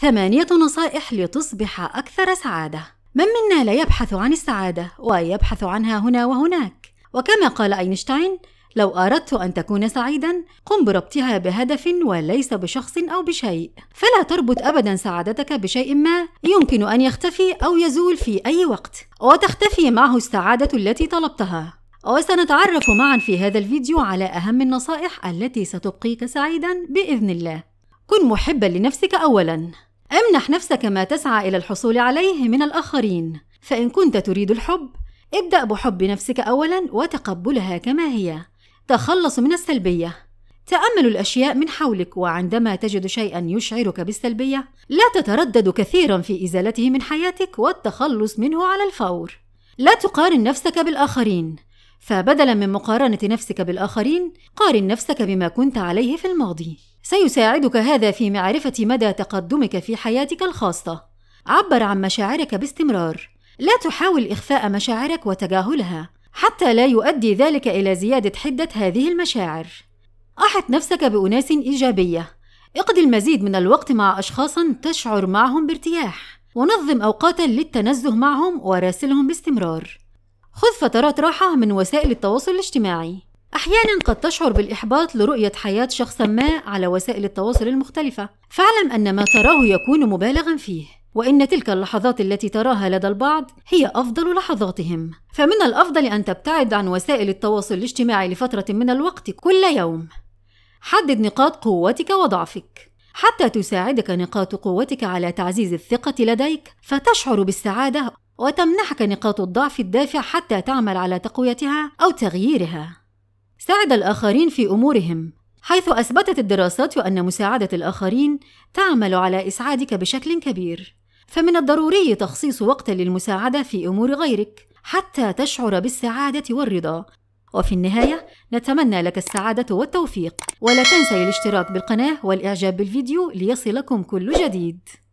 ثمانية نصائح لتصبح أكثر سعادة من منا لا يبحث عن السعادة ويبحث عنها هنا وهناك وكما قال أينشتاين لو أردت أن تكون سعيدا قم بربطها بهدف وليس بشخص أو بشيء فلا تربط أبدا سعادتك بشيء ما يمكن أن يختفي أو يزول في أي وقت وتختفي معه السعادة التي طلبتها وسنتعرف معا في هذا الفيديو على أهم النصائح التي ستبقيك سعيدا بإذن الله كن محبا لنفسك أولا امنح نفسك ما تسعى إلى الحصول عليه من الآخرين فإن كنت تريد الحب ابدأ بحب نفسك أولا وتقبلها كما هي تخلص من السلبية تأمل الأشياء من حولك وعندما تجد شيئا يشعرك بالسلبية لا تتردد كثيرا في إزالته من حياتك والتخلص منه على الفور لا تقارن نفسك بالآخرين فبدلا من مقارنة نفسك بالآخرين قارن نفسك بما كنت عليه في الماضي سيساعدك هذا في معرفة مدى تقدمك في حياتك الخاصة. عبر عن مشاعرك باستمرار. لا تحاول إخفاء مشاعرك وتجاهلها، حتى لا يؤدي ذلك إلى زيادة حدة هذه المشاعر. أحط نفسك بأناس إيجابية. اقضي المزيد من الوقت مع أشخاصًا تشعر معهم بارتياح. ونظم أوقاتًا للتنزه معهم وراسلهم باستمرار. خذ فترات راحة من وسائل التواصل الاجتماعي. أحيانا قد تشعر بالإحباط لرؤية حياة شخص ما على وسائل التواصل المختلفة فاعلم أن ما تراه يكون مبالغا فيه وإن تلك اللحظات التي تراها لدى البعض هي أفضل لحظاتهم فمن الأفضل أن تبتعد عن وسائل التواصل الاجتماعي لفترة من الوقت كل يوم حدد نقاط قوتك وضعفك حتى تساعدك نقاط قوتك على تعزيز الثقة لديك فتشعر بالسعادة وتمنحك نقاط الضعف الدافع حتى تعمل على تقويتها أو تغييرها ساعد الآخرين في أمورهم حيث أثبتت الدراسات أن مساعدة الآخرين تعمل على إسعادك بشكل كبير فمن الضروري تخصيص وقت للمساعدة في أمور غيرك حتى تشعر بالسعادة والرضا وفي النهاية نتمنى لك السعادة والتوفيق ولا تنسى الاشتراك بالقناة والإعجاب بالفيديو ليصلكم كل جديد